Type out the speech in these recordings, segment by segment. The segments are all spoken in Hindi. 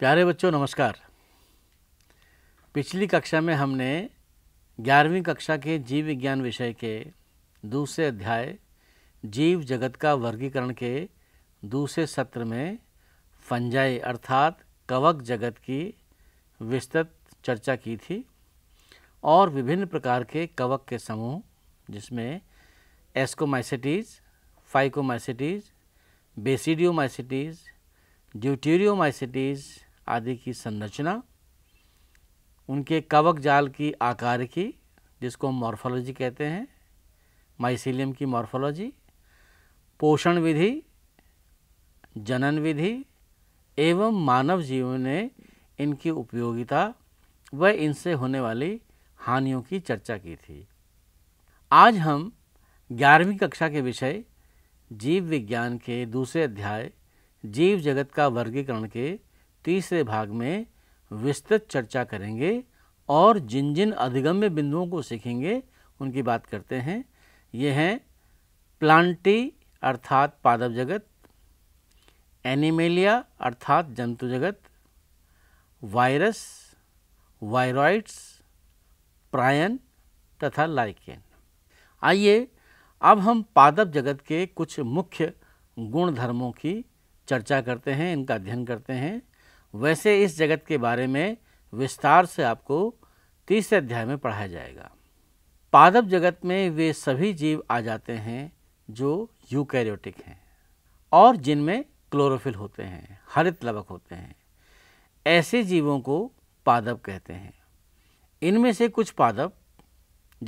प्यारे बच्चों नमस्कार पिछली कक्षा में हमने ग्यारहवीं कक्षा के जीव विज्ञान विषय के दूसरे अध्याय जीव जगत का वर्गीकरण के दूसरे सत्र में फंजाई अर्थात कवक जगत की विस्तृत चर्चा की थी और विभिन्न प्रकार के कवक के समूह जिसमें एस्कोमाइसिटीज़ फाइकोमाइसिटीज़ बेसिडियोमाइसिटीज़ ड्यूटीरियोमाइसिटीज़ आदि की संरचना उनके कवक जाल की आकार की जिसको हम मॉर्फोलॉजी कहते हैं माइसिलियम की मॉर्फोलॉजी पोषण विधि जनन विधि एवं मानव जीवन में इनकी उपयोगिता व इनसे होने वाली हानियों की चर्चा की थी आज हम ग्यारहवीं कक्षा के विषय जीव विज्ञान के दूसरे अध्याय जीव जगत का वर्गीकरण के तीसरे भाग में विस्तृत चर्चा करेंगे और जिन जिन अधिगम्य बिंदुओं को सीखेंगे उनकी बात करते हैं ये हैं प्लांटी अर्थात पादप जगत एनिमेलिया अर्थात जंतु जगत वायरस वायरॉइड्स प्रायन तथा लाइकेन आइए अब हम पादप जगत के कुछ मुख्य गुण धर्मों की चर्चा करते हैं इनका अध्ययन करते हैं वैसे इस जगत के बारे में विस्तार से आपको तीसरे अध्याय में पढ़ाया जाएगा पादप जगत में वे सभी जीव आ जाते हैं जो यूकैरियोटिक हैं और जिनमें क्लोरोफिल होते हैं हरित लवक होते हैं ऐसे जीवों को पादप कहते हैं इनमें से कुछ पादप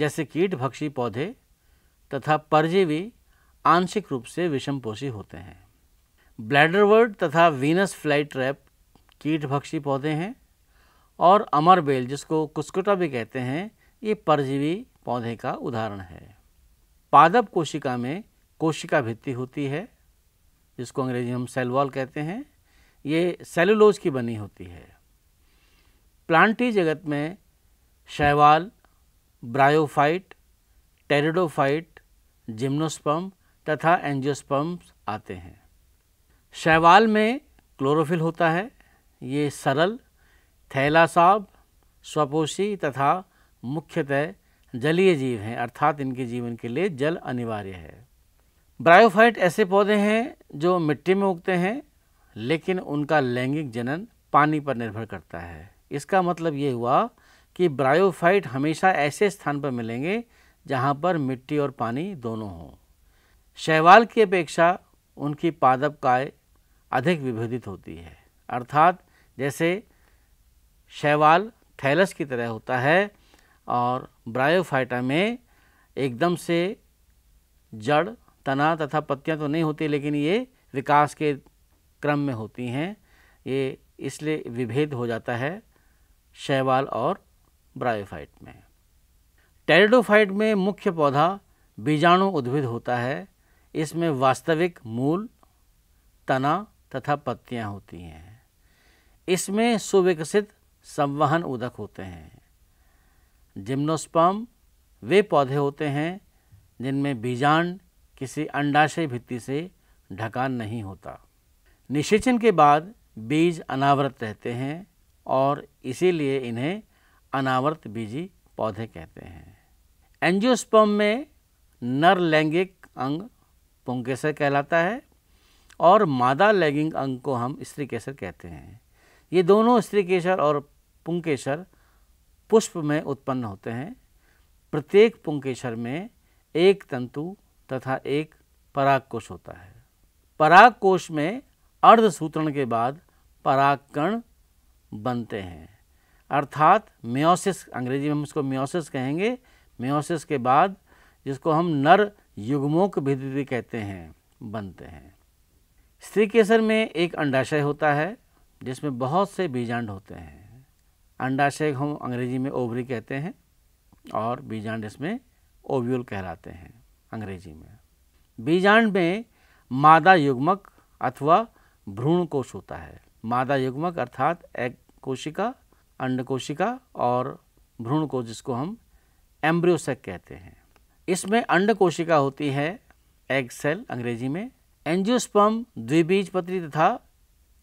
जैसे कीट भक्षी पौधे तथा परजीवी आंशिक रूप से विषमपोषी होते हैं ब्लैडरवर्ड तथा वीनस फ्लाई ट्रैप कीट भक्षी पौधे हैं और अमरबेल जिसको कुस्कुटा भी कहते हैं ये परजीवी पौधे का उदाहरण है पादप कोशिका में कोशिका भित्ति होती है जिसको अंग्रेजी हम सेल वॉल कहते हैं ये सेलुलोज की बनी होती है प्लांटी जगत में शैवाल ब्रायोफाइट टेरिडोफाइट जिम्नोस्पम तथा एंजियोस्पम्स आते हैं शैवाल में क्लोरोफिल होता है ये सरल थैलासाब स्वपोषी तथा मुख्यतः जलीय जीव हैं अर्थात इनके जीवन के लिए जल अनिवार्य है ब्रायोफाइट ऐसे पौधे हैं जो मिट्टी में उगते हैं लेकिन उनका लैंगिक जनन पानी पर निर्भर करता है इसका मतलब ये हुआ कि ब्रायोफाइट हमेशा ऐसे स्थान पर मिलेंगे जहाँ पर मिट्टी और पानी दोनों हों शैवाल की अपेक्षा उनकी पादप काय अधिक विभेदित होती है अर्थात जैसे शैवाल थैलस की तरह होता है और ब्रायोफाइटा में एकदम से जड़ तना तथा पत्तियां तो नहीं होती लेकिन ये विकास के क्रम में होती हैं ये इसलिए विभेद हो जाता है शैवाल और ब्रायोफाइट में टेरिडोफाइट में मुख्य पौधा बीजाणु उद्भिद होता है इसमें वास्तविक मूल तना तथा पत्तियां होती हैं इसमें सुविकसित संवहन उदक होते हैं जिम्नोस्पर्म वे पौधे होते हैं जिनमें बीजान किसी अंडाशय भित्ति से ढका नहीं होता निषेचन के बाद बीज अनावृत रहते हैं और इसीलिए इन्हें अनावृत बीजी पौधे कहते हैं एंजियोस्पर्म में नर लैंगिक अंग पुंकेसर कहलाता है और मादा लैंगिक अंग को हम स्त्री केसर कहते हैं ये दोनों स्त्री केसर और पुंकेसर पुष्प में उत्पन्न होते हैं प्रत्येक पुंकेसर में एक तंतु तथा एक पराग कोश होता है पराग कोश में अर्ध सूत्रण के बाद पराग कण बनते हैं अर्थात म्योसिस अंग्रेजी में हम इसको म्योसिस कहेंगे म्योसिस के बाद जिसको हम नर युग्मोक भी कहते हैं बनते हैं स्त्री केसर में एक अंडाशय होता है जिसमें बहुत से बीजांड होते हैं अंडाशय हम अंग्रेजी में ओवरी कहते हैं और बीजांड इसमें ओव्यूल कहलाते हैं अंग्रेजी में बीजांड में मादा युग्मक अथवा भ्रूण कोश होता है मादा युग्मक अर्थात एग कोशिका अंड कोशिका और भ्रूण कोश जिसको हम एम्ब्रियोसेक कहते हैं इसमें अंड कोशिका होती है एग सेल अंग्रेजी में एंजियोस्पर्म द्विबीजपत्री तथा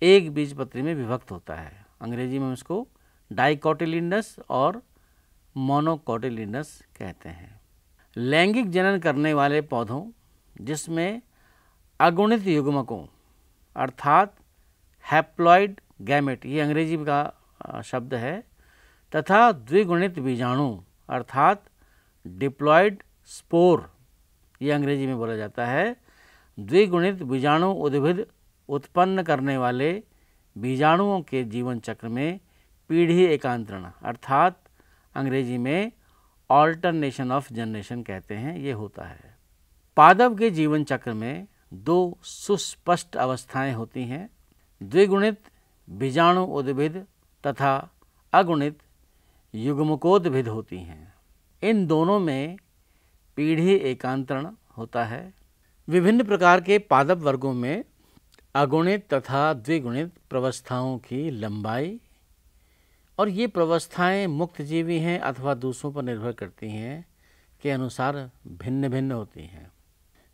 एक पत्री में विभक्त होता है अंग्रेजी में उसको इसको और मोनोकॉटिलिनस कहते हैं लैंगिक जनन करने वाले पौधों जिसमें अगुणित युग्मकों अर्थात हैप्लॉइड गैमेट ये अंग्रेजी का शब्द है तथा द्विगुणित बीजाणु अर्थात डिप्लॉयड स्पोर ये अंग्रेजी में बोला जाता है द्विगुणित बीजाणु उद्भिद उत्पन्न करने वाले बीजाणुओं के जीवन चक्र में पीढ़ी एकांतरण अर्थात अंग्रेजी में ऑल्टरनेशन ऑफ जनरेशन कहते हैं ये होता है पादव के जीवन चक्र में दो सुस्पष्ट अवस्थाएं होती हैं द्विगुणित बीजाणु उद्भिद तथा अगुणित युग्मकोद्भिद होती हैं इन दोनों में पीढ़ी एकांतरण होता है विभिन्न प्रकार के पादप वर्गों में अगुणित तथा द्विगुणित प्रवस्थाओं की लंबाई और ये प्रवस्थाएं जीवी हैं अथवा दूसरों पर निर्भर करती हैं के अनुसार भिन्न भिन्न होती हैं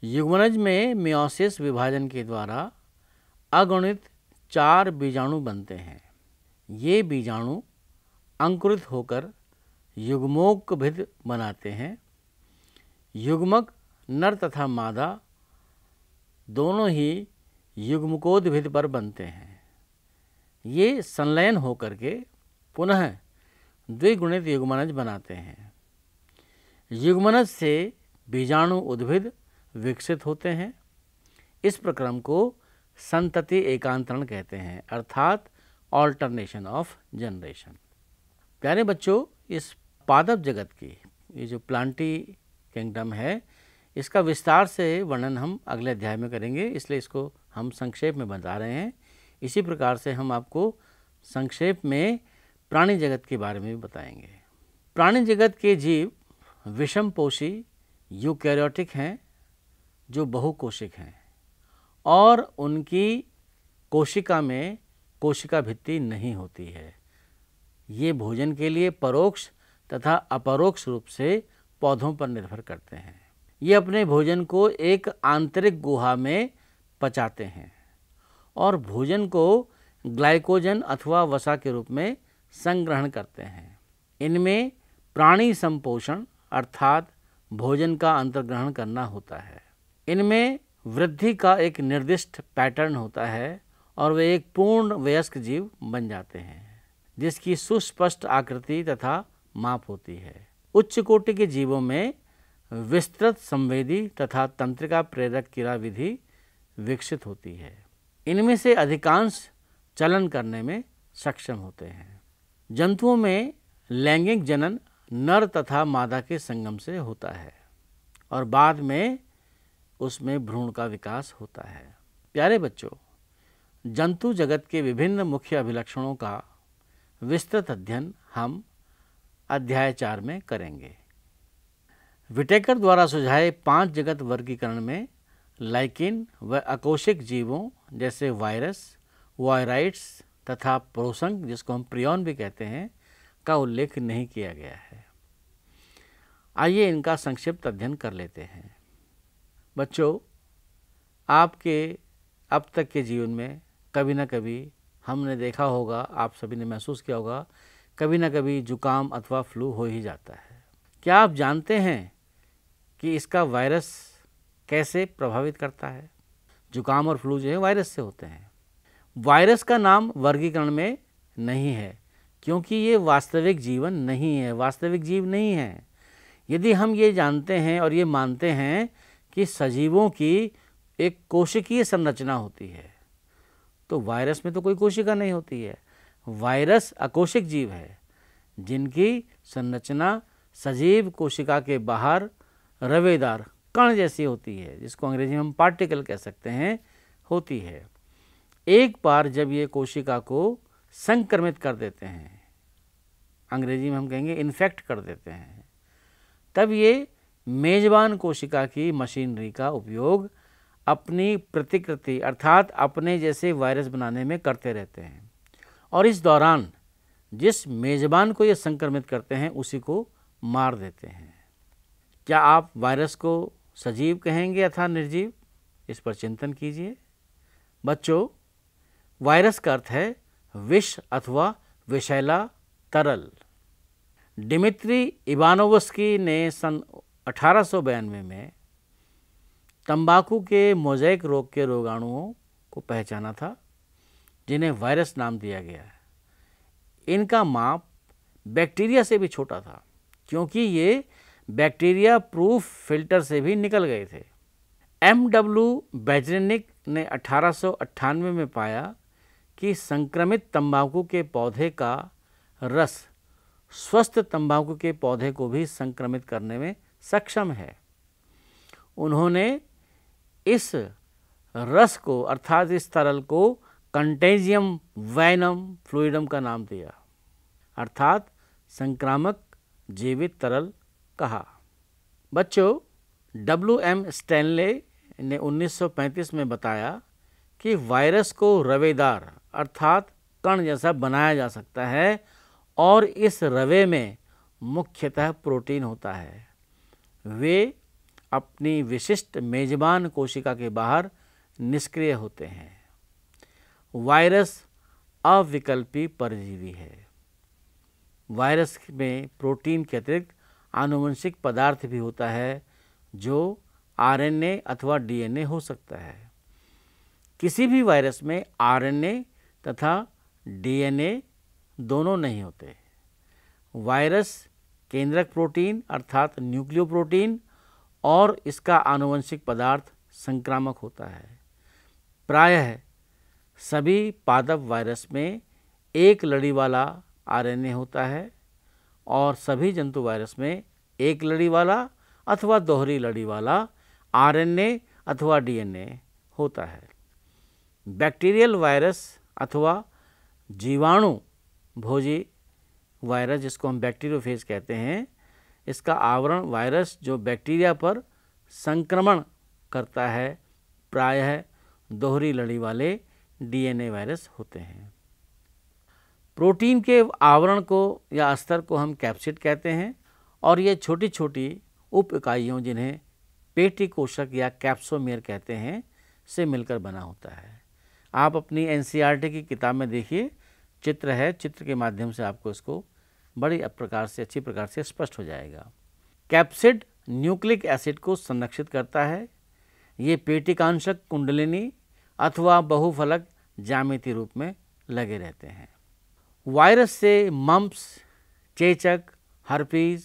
युगमनज में मियोसिस विभाजन के द्वारा अगुणित चार बीजाणु बनते हैं ये बीजाणु अंकुरित होकर युग्मोकभिद बनाते हैं युग्मक नर तथा मादा दोनों ही युग्मकोद्भिद पर बनते हैं ये संलयन होकर के पुनः द्विगुणित युग्मनज बनाते हैं युग्मनज से बीजाणु उद्भिद विकसित होते हैं इस प्रक्रम को संतति एकांतरण कहते हैं अर्थात ऑल्टरनेशन ऑफ जनरेशन प्यारे बच्चों इस पादप जगत की ये जो प्लांटी किंगडम है इसका विस्तार से वर्णन हम अगले अध्याय में करेंगे इसलिए इसको हम संक्षेप में बता रहे हैं इसी प्रकार से हम आपको संक्षेप में प्राणी जगत के बारे में भी बताएंगे प्राणी जगत के जीव विषम पोषी यूकैरियोटिक हैं जो बहुकोशिक हैं और उनकी कोशिका में कोशिका भित्ति नहीं होती है ये भोजन के लिए परोक्ष तथा अपरोक्ष रूप से पौधों पर निर्भर करते हैं ये अपने भोजन को एक आंतरिक गुहा में पचाते हैं और भोजन को ग्लाइकोजन अथवा वसा के रूप में संग्रहण करते हैं इनमें प्राणी संपोषण अर्थात भोजन का अंतर्ग्रहण करना होता है इनमें वृद्धि का एक निर्दिष्ट पैटर्न होता है और वे एक पूर्ण वयस्क जीव बन जाते हैं जिसकी सुस्पष्ट आकृति तथा माप होती है उच्च कोटि के जीवों में विस्तृत संवेदी तथा तंत्रिका प्रेरक क्रिया विधि विकसित होती है इनमें से अधिकांश चलन करने में सक्षम होते हैं जंतुओं में लैंगिक जनन नर तथा मादा के संगम से होता है और बाद में उसमें भ्रूण का विकास होता है प्यारे बच्चों जंतु जगत के विभिन्न मुख्य अभिलक्षणों का विस्तृत अध्ययन हम अध्याय चार में करेंगे विटेकर द्वारा सुझाए पांच जगत वर्गीकरण में लाइकिन व अकोशिक जीवों जैसे वायरस वायराइड्स तथा प्रोसंग जिसको हम प्रियन भी कहते हैं का उल्लेख नहीं किया गया है आइए इनका संक्षिप्त अध्ययन कर लेते हैं बच्चों आपके अब तक के जीवन में कभी ना कभी हमने देखा होगा आप सभी ने महसूस किया होगा कभी ना कभी जुकाम अथवा फ्लू हो ही जाता है क्या आप जानते हैं कि इसका वायरस कैसे प्रभावित करता है जुकाम और फ्लू जो है वायरस से होते हैं वायरस का नाम वर्गीकरण में नहीं है क्योंकि ये वास्तविक जीवन नहीं है वास्तविक जीव नहीं है यदि हम ये जानते हैं और ये मानते हैं कि सजीवों की एक कोशिकीय संरचना होती है तो वायरस में तो कोई कोशिका नहीं होती है वायरस अकोशिक जीव है जिनकी संरचना सजीव कोशिका के बाहर रवेदार कण जैसी होती है जिसको अंग्रेजी में हम पार्टिकल कह सकते हैं होती है एक बार जब ये कोशिका को संक्रमित कर देते हैं अंग्रेजी में हम कहेंगे इन्फेक्ट कर देते हैं तब ये मेजबान कोशिका की मशीनरी का उपयोग अपनी प्रतिकृति अर्थात अपने जैसे वायरस बनाने में करते रहते हैं और इस दौरान जिस मेजबान को ये संक्रमित करते हैं उसी को मार देते हैं क्या आप वायरस को सजीव कहेंगे अथा निर्जीव इस पर चिंतन कीजिए बच्चों वायरस का अर्थ है विष अथवा विषैला तरल डिमित्री इवानोवस्की ने सन अठारह में तंबाकू के मोजैक रोग के रोगाणुओं को पहचाना था जिन्हें वायरस नाम दिया गया है इनका माप बैक्टीरिया से भी छोटा था क्योंकि ये बैक्टीरिया प्रूफ फिल्टर से भी निकल गए थे एम डब्ल्यू बेजरेनिक ने अठारह में पाया कि संक्रमित तंबाकू के पौधे का रस स्वस्थ तंबाकू के पौधे को भी संक्रमित करने में सक्षम है उन्होंने इस रस को अर्थात इस तरल को कंटेजियम वैनम फ्लूडम का नाम दिया अर्थात संक्रामक जीवित तरल कहा बच्चों डब्ल्यू एम स्टैनले ने 1935 में बताया कि वायरस को रवेदार अर्थात कण जैसा बनाया जा सकता है और इस रवे में मुख्यतः प्रोटीन होता है वे अपनी विशिष्ट मेजबान कोशिका के बाहर निष्क्रिय होते हैं वायरस अविकल्पी परजीवी है वायरस में प्रोटीन के अतिरिक्त आनुवंशिक पदार्थ भी होता है जो आरएनए अथवा डीएनए हो सकता है किसी भी वायरस में आरएनए तथा डीएनए दोनों नहीं होते वायरस केंद्रक प्रोटीन अर्थात न्यूक्लियो प्रोटीन और इसका आनुवंशिक पदार्थ संक्रामक होता है प्रायः सभी पादप वायरस में एक लड़ी वाला आरएनए होता है और सभी जंतु वायरस में एक लड़ी वाला अथवा दोहरी लड़ी वाला आरएनए अथवा डीएनए होता है बैक्टीरियल वायरस अथवा जीवाणु भोजी वायरस जिसको हम बैक्टीरियोफेज कहते हैं इसका आवरण वायरस जो बैक्टीरिया पर संक्रमण करता है प्रायः दोहरी लड़ी वाले डीएनए वायरस होते हैं प्रोटीन के आवरण को या स्तर को हम कैप्सिड कहते हैं और ये छोटी छोटी उप इकाइयों जिन्हें पेटी कोशक या कैप्सोमेयर कहते हैं से मिलकर बना होता है आप अपनी एन e की किताब में देखिए चित्र है चित्र के माध्यम से आपको इसको बड़ी प्रकार से अच्छी प्रकार से स्पष्ट हो जाएगा कैप्सिड न्यूक्लिक एसिड को संरक्षित करता है ये पेटिकांशक कुंडलिनी अथवा बहुफलक जामिति रूप में लगे रहते हैं वायरस से मम्प्स चेचक हर्पीज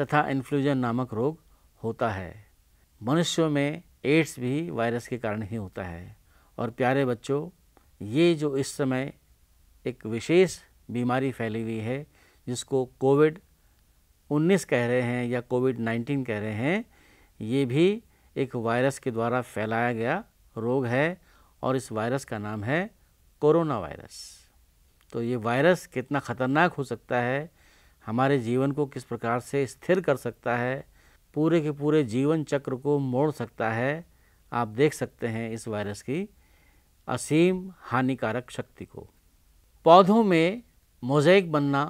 तथा इन्फ्लुजन नामक रोग होता है मनुष्यों में एड्स भी वायरस के कारण ही होता है और प्यारे बच्चों ये जो इस समय एक विशेष बीमारी फैली हुई है जिसको कोविड 19 कह रहे हैं या कोविड 19 कह रहे हैं ये भी एक वायरस के द्वारा फैलाया गया रोग है और इस वायरस का नाम है कोरोना वायरस तो ये वायरस कितना ख़तरनाक हो सकता है हमारे जीवन को किस प्रकार से स्थिर कर सकता है पूरे के पूरे जीवन चक्र को मोड़ सकता है आप देख सकते हैं इस वायरस की असीम हानिकारक शक्ति को पौधों में मोज़ेक बनना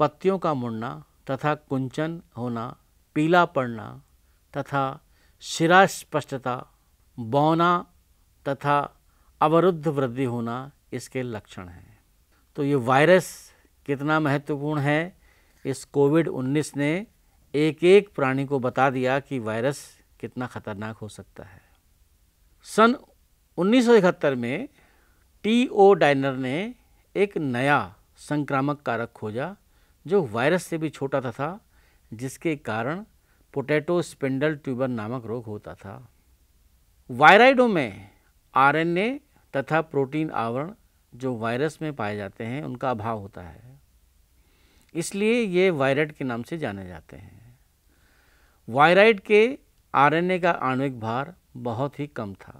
पत्तियों का मुड़ना तथा कुंचन होना पीला पड़ना तथा शिरा स्पष्टता बौना तथा अवरुद्ध वृद्धि होना इसके लक्षण हैं तो ये वायरस कितना महत्वपूर्ण है इस कोविड 19 ने एक एक प्राणी को बता दिया कि वायरस कितना खतरनाक हो सकता है सन 1971 में टी ओ डाइनर ने एक नया संक्रामक कारक खोजा जो वायरस से भी छोटा था, था जिसके कारण पोटैटो स्पिंडल ट्यूबर नामक रोग होता था वायराइडों में आरएनए तथा प्रोटीन आवरण जो वायरस में पाए जाते हैं उनका अभाव होता है इसलिए ये वायरट के नाम से जाने जाते हैं वायराइड के आरएनए का आणविक भार बहुत ही कम था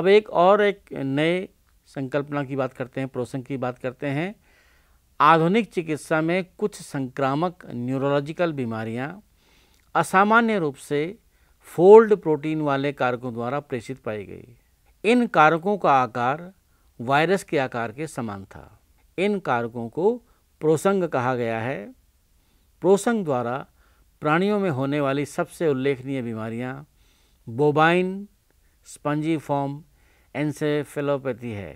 अब एक और एक नए संकल्पना की बात करते हैं प्रोसंग की बात करते हैं आधुनिक चिकित्सा में कुछ संक्रामक न्यूरोलॉजिकल बीमारियां असामान्य रूप से फोल्ड प्रोटीन वाले कारकों द्वारा प्रेषित पाई गई इन कारकों का आकार वायरस के आकार के समान था इन कारकों को प्रोसंग कहा गया है प्रोसंग द्वारा प्राणियों में होने वाली सबसे उल्लेखनीय बीमारियां बोबाइन स्पंजी फॉर्म एनसेफेलोपैथी है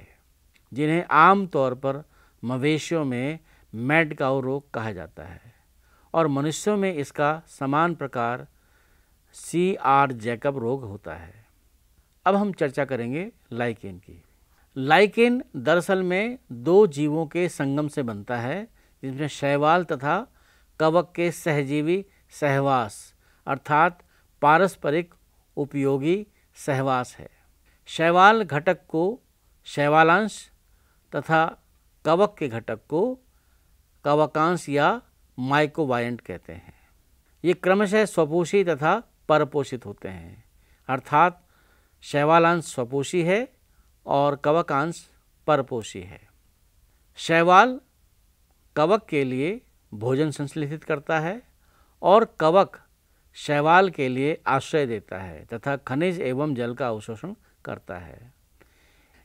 जिन्हें आम तौर पर मवेशियों में मेड काउ रोग कहा जाता है और मनुष्यों में इसका समान प्रकार सी आर जैकब रोग होता है अब हम चर्चा करेंगे लाइकेन की लाइकेन दरअसल में दो जीवों के संगम से बनता है जिसमें शैवाल तथा कवक के सहजीवी सहवास अर्थात पारस्परिक उपयोगी सहवास है शैवाल घटक को शैवालांश तथा कवक के घटक को कवकांश या माइकोवायंट कहते हैं ये क्रमशः स्वपोषी तथा परपोषित होते हैं अर्थात शैवालांश स्वपोषी है और कवकांश परपोषी है शैवाल कवक के लिए भोजन संश्लेषित करता है और कवक शैवाल के लिए आश्रय देता है तथा खनिज एवं जल का अवशोषण करता है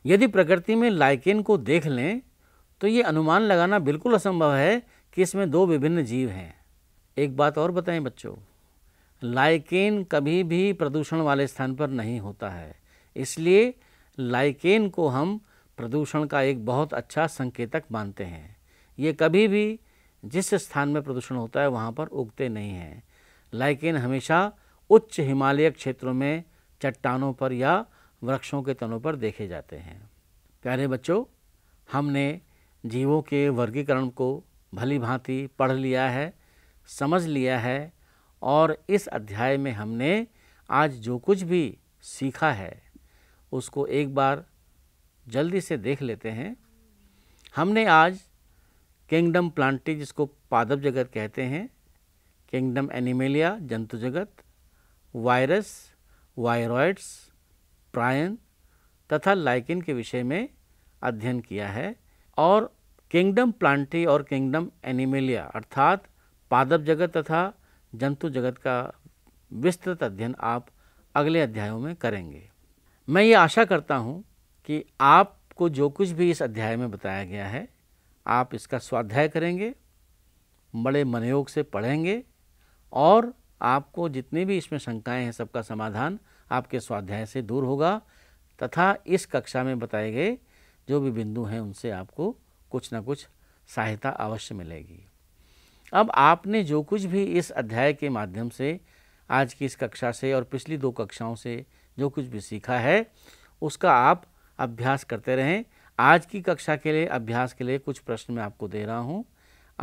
यदि प्रकृति में लाइकेन को देख लें तो ये अनुमान लगाना बिल्कुल असंभव है कि इसमें दो विभिन्न जीव हैं एक बात और बताएं बच्चों लाइकेन कभी भी प्रदूषण वाले स्थान पर नहीं होता है इसलिए लाइकेन को हम प्रदूषण का एक बहुत अच्छा संकेतक मानते हैं ये कभी भी जिस स्थान में प्रदूषण होता है वहाँ पर उगते नहीं हैं लाइकेन हमेशा उच्च हिमालय क्षेत्रों में चट्टानों पर या वृक्षों के तनों पर देखे जाते हैं प्यारे बच्चों हमने जीवों के वर्गीकरण को भली भांति पढ़ लिया है समझ लिया है और इस अध्याय में हमने आज जो कुछ भी सीखा है उसको एक बार जल्दी से देख लेते हैं हमने आज किंगडम प्लांटी जिसको पादप जगत कहते हैं किंगडम एनिमेलिया जंतु जगत वायरस वायरॉयड्स प्रायन तथा लाइकिन के विषय में अध्ययन किया है और किंगडम प्लांटी और किंगडम एनिमेलिया अर्थात पादप जगत तथा जंतु जगत का विस्तृत अध्ययन आप अगले अध्यायों में करेंगे मैं ये आशा करता हूँ कि आपको जो कुछ भी इस अध्याय में बताया गया है आप इसका स्वाध्याय करेंगे बड़े मनयोग से पढ़ेंगे और आपको जितनी भी इसमें शंकाएं हैं सबका समाधान आपके स्वाध्याय से दूर होगा तथा इस कक्षा में बताए गए जो भी बिंदु हैं उनसे आपको कुछ ना कुछ सहायता अवश्य मिलेगी अब आपने जो कुछ भी इस अध्याय के माध्यम से आज की इस कक्षा से और पिछली दो कक्षाओं से जो कुछ भी सीखा है उसका आप अभ्यास करते रहें आज की कक्षा के लिए अभ्यास के लिए कुछ प्रश्न मैं आपको दे रहा हूँ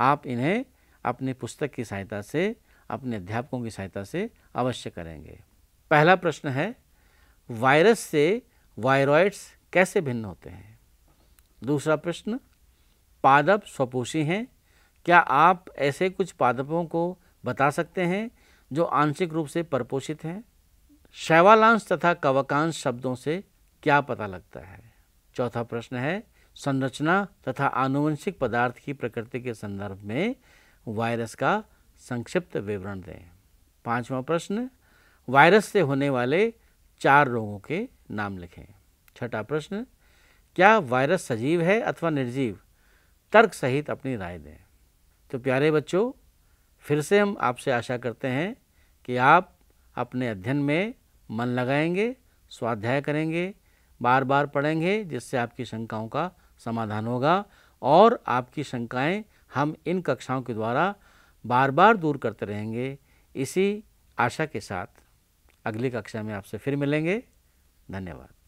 आप इन्हें अपने पुस्तक की सहायता से अपने अध्यापकों की सहायता से अवश्य करेंगे पहला प्रश्न है वायरस से वायरॉइड्स कैसे भिन्न होते हैं दूसरा प्रश्न पादप स्वपोषी हैं क्या आप ऐसे कुछ पादपों को बता सकते हैं जो आंशिक रूप से परपोषित हैं शैवालांश तथा कवकांश शब्दों से क्या पता लगता है चौथा प्रश्न है संरचना तथा आनुवंशिक पदार्थ की प्रकृति के संदर्भ में वायरस का संक्षिप्त विवरण दें पांचवा प्रश्न वायरस से होने वाले चार रोगों के नाम लिखें छठा प्रश्न क्या वायरस सजीव है अथवा निर्जीव तर्क सहित अपनी राय दें तो प्यारे बच्चों फिर से हम आपसे आशा करते हैं कि आप अपने अध्ययन में मन लगाएंगे स्वाध्याय करेंगे बार बार पढ़ेंगे जिससे आपकी शंकाओं का समाधान होगा और आपकी शंकाएं हम इन कक्षाओं के द्वारा बार बार दूर करते रहेंगे इसी आशा के साथ अगली कक्षा में आपसे फिर मिलेंगे धन्यवाद